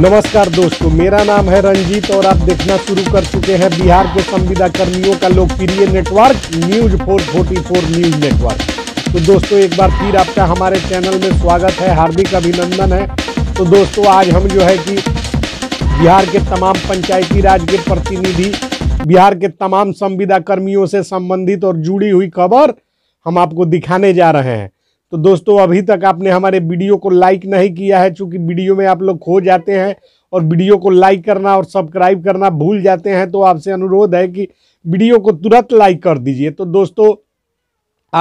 नमस्कार दोस्तों मेरा नाम है रंजीत और आप देखना शुरू कर चुके हैं बिहार के संविदा कर्मियों का लोकप्रिय network news four forty four news network तो दोस्तों एक बार फिर आपका हमारे चैनल में स्वागत है हार्दिक अभिनंदन है तो दोस्तों आज हम जो है कि बिहार के तमाम पंचायती राज के प्रतिनिधि बिहार के तमाम संविदा कर्मियों से संबंधित और जुड़ी हुई खबर हम आपको दिखाने जा रहे हैं तो दोस्तों अभी तक आपने हमारे वीडियो को लाइक नहीं किया है चूँकि वीडियो में आप लोग खो जाते हैं और वीडियो को लाइक करना और सब्सक्राइब करना भूल जाते हैं तो आपसे अनुरोध है कि वीडियो को तुरंत लाइक कर दीजिए तो दोस्तों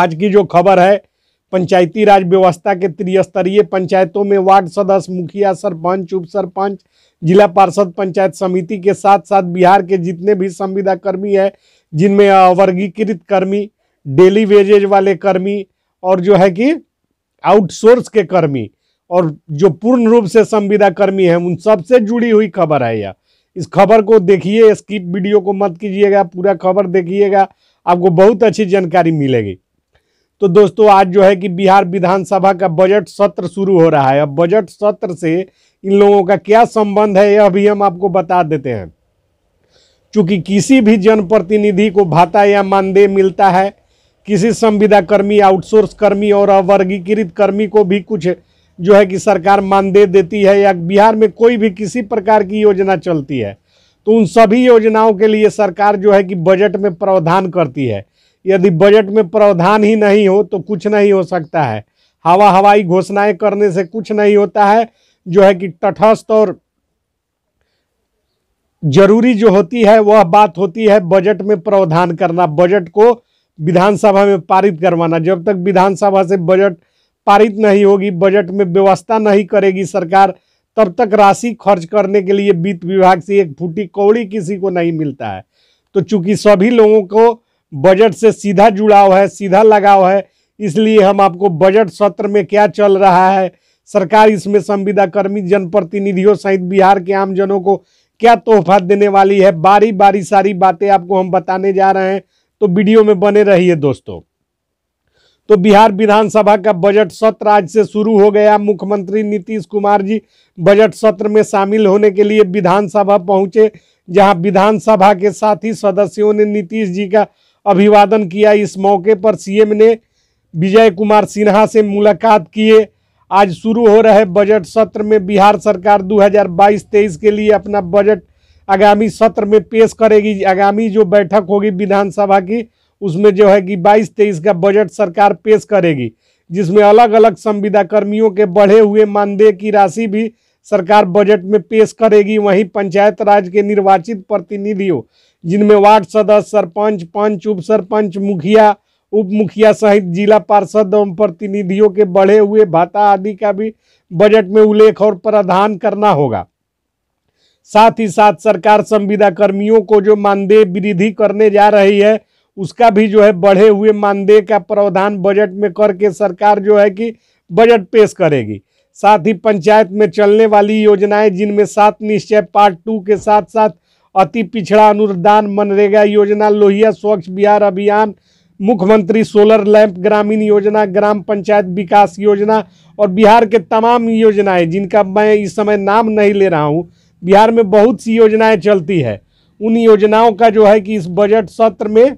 आज की जो खबर है पंचायती राज व्यवस्था के त्रिस्तरीय पंचायतों में वार्ड सदस्य मुखिया सरपंच उप सरपंच जिला पार्षद पंचायत समिति के साथ साथ बिहार के जितने भी संविदा कर्मी हैं जिनमें वर्गीकृत कर्मी डेली वेजेज वाले कर्मी और जो है कि आउटसोर्स के कर्मी और जो पूर्ण रूप से संविदा कर्मी है उन सब से जुड़ी हुई खबर है यह इस खबर को देखिए स्किप वीडियो को मत कीजिएगा पूरा खबर देखिएगा आपको बहुत अच्छी जानकारी मिलेगी तो दोस्तों आज जो है कि बिहार विधानसभा का बजट सत्र शुरू हो रहा है अब बजट सत्र से इन लोगों का क्या संबंध है यह भी हम आपको बता देते हैं चूँकि किसी भी जनप्रतिनिधि को भाता या मानदेय मिलता है किसी संविदा कर्मी आउटसोर्स कर्मी और अवर्गीकृत कर्मी को भी कुछ जो है कि सरकार मानदेय देती है या बिहार में कोई भी किसी प्रकार की योजना चलती है तो उन सभी योजनाओं के लिए सरकार जो है कि बजट में प्रावधान करती है यदि बजट में प्रावधान ही नहीं हो तो कुछ नहीं हो सकता है हवा हवाई घोषणाएं करने से कुछ नहीं होता है जो है कि तटस्थ और जरूरी जो होती है वह बात होती है बजट में प्रावधान करना बजट को विधानसभा में पारित करवाना जब तक विधानसभा से बजट पारित नहीं होगी बजट में व्यवस्था नहीं करेगी सरकार तब तक राशि खर्च करने के लिए वित्त विभाग से एक फूटी कौड़ी किसी को नहीं मिलता है तो चूंकि सभी लोगों को बजट से सीधा जुड़ाव है सीधा लगाव है इसलिए हम आपको बजट सत्र में क्या चल रहा है सरकार इसमें संविदाकर्मी जनप्रतिनिधियों सहित बिहार के आमजनों को क्या तोहफा देने वाली है बारी बारी सारी बातें आपको हम बताने जा रहे हैं तो वीडियो में बने रहिए दोस्तों तो बिहार विधानसभा का बजट सत्र आज से शुरू हो गया मुख्यमंत्री नीतीश कुमार जी बजट सत्र में शामिल होने के लिए विधानसभा पहुंचे जहां विधानसभा के साथ ही सदस्यों ने नीतीश जी का अभिवादन किया इस मौके पर सीएम ने विजय कुमार सिन्हा से मुलाकात किए आज शुरू हो रहे बजट सत्र में बिहार सरकार 2022-23 के लिए अपना बजट आगामी सत्र में पेश करेगी आगामी जो बैठक होगी विधानसभा की उसमें जो है कि बाईस तेईस का बजट सरकार पेश करेगी जिसमें अलग अलग संविदा कर्मियों के बढ़े हुए मानदेय की राशि भी सरकार बजट में पेश करेगी वहीं पंचायत राज के निर्वाचित प्रतिनिधियों जिनमें वार्ड सदस्य सरपंच पंच उप सरपंच मुखिया उप मुखिया सहित जिला पार्षद एवं प्रतिनिधियों के बढ़े हुए भाता आदि का भी बजट में उल्लेख और प्रावधान करना होगा साथ ही साथ सरकार संविदा कर्मियों को जो मानदेय वृद्धि करने जा रही है उसका भी जो है बढ़े हुए मानदेय का प्रावधान बजट में करके सरकार जो है कि बजट पेश करेगी साथ ही पंचायत में चलने वाली योजनाएं जिनमें सात निश्चय पार्ट टू के साथ साथ अति पिछड़ा अनुदान मनरेगा योजना लोहिया स्वच्छ बिहार अभियान मुख्यमंत्री सोलर लैंप ग्रामीण योजना ग्राम पंचायत विकास योजना और बिहार के तमाम योजनाएं जिनका मैं इस समय नाम नहीं ले रहा हूं बिहार में बहुत सी योजनाएं चलती है उन योजनाओं का जो है कि इस बजट सत्र में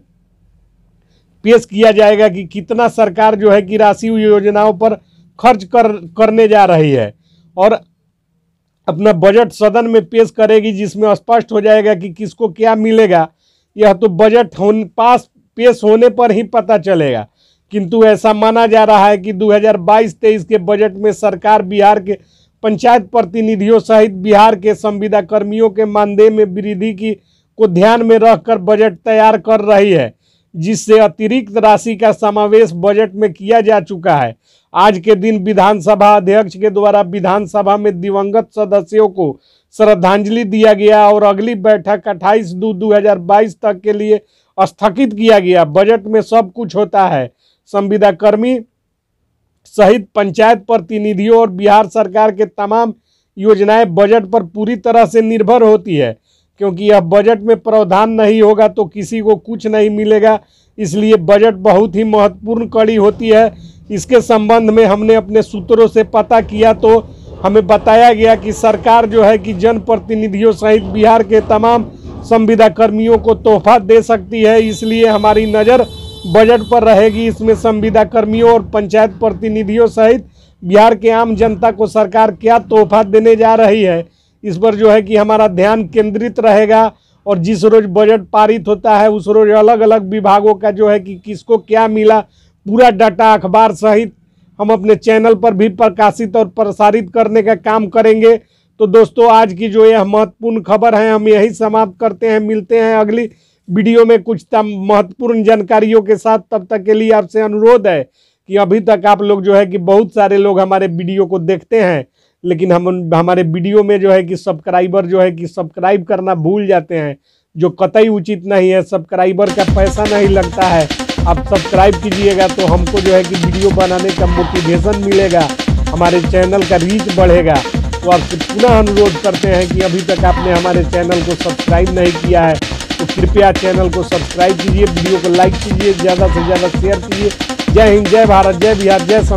पेश किया जाएगा कि कितना सरकार जो है कि राशि योजनाओं पर खर्च कर करने जा रही है और अपना बजट सदन में पेश करेगी जिसमें स्पष्ट हो जाएगा कि किसको क्या मिलेगा यह तो बजट होने पास पेश होने पर ही पता चलेगा किंतु ऐसा माना जा रहा है कि 2022-23 के बजट में सरकार बिहार के पंचायत प्रतिनिधियों सहित बिहार के संविदा कर्मियों के मानदेय में वृद्धि की को ध्यान में रखकर बजट तैयार कर रही है जिससे अतिरिक्त राशि का समावेश बजट में किया जा चुका है आज के दिन विधानसभा अध्यक्ष के द्वारा विधानसभा में दिवंगत सदस्यों को श्रद्धांजलि दिया गया और अगली बैठक 28 दो 2022 तक के लिए स्थगित किया गया बजट में सब कुछ होता है संविदा कर्मी सहित पंचायत प्रतिनिधियों और बिहार सरकार के तमाम योजनाएं बजट पर पूरी तरह से निर्भर होती है क्योंकि अब बजट में प्रावधान नहीं होगा तो किसी को कुछ नहीं मिलेगा इसलिए बजट बहुत ही महत्वपूर्ण कड़ी होती है इसके संबंध में हमने अपने सूत्रों से पता किया तो हमें बताया गया कि सरकार जो है कि जनप्रतिनिधियों सहित बिहार के तमाम संविदा कर्मियों को तोहफा दे सकती है इसलिए हमारी नज़र बजट पर रहेगी इसमें संविदा कर्मियों और पंचायत प्रतिनिधियों सहित बिहार के आम जनता को सरकार क्या तोहफा देने जा रही है इस पर जो है कि हमारा ध्यान केंद्रित रहेगा और जिस रोज बजट पारित होता है उस रोज अलग अलग विभागों का जो है कि किसको क्या मिला पूरा डाटा अखबार सहित हम अपने चैनल पर भी प्रकाशित और प्रसारित करने का काम करेंगे तो दोस्तों आज की जो यह महत्वपूर्ण खबर है हम यही समाप्त करते हैं मिलते हैं अगली वीडियो में कुछ तम महत्वपूर्ण जानकारियों के साथ तब तक के लिए आपसे अनुरोध है कि अभी तक आप लोग जो है कि बहुत सारे लोग हमारे वीडियो को देखते हैं लेकिन हम हमारे वीडियो में जो है कि सब्सक्राइबर जो है कि सब्सक्राइब करना भूल जाते हैं जो कतई उचित नहीं है सब्सक्राइबर का पैसा नहीं लगता है आप सब्सक्राइब कीजिएगा तो हमको जो है कि वीडियो बनाने का मोटिवेशन मिलेगा हमारे चैनल का रीच बढ़ेगा तो आपसे पुनः अनुरोध करते हैं कि अभी तक आपने हमारे चैनल को सब्सक्राइब नहीं किया है तो कृपया चैनल को सब्सक्राइब कीजिए वीडियो को लाइक कीजिए ज़्यादा से ज़्यादा शेयर कीजिए जय हिंद जय भारत जय बिहार जय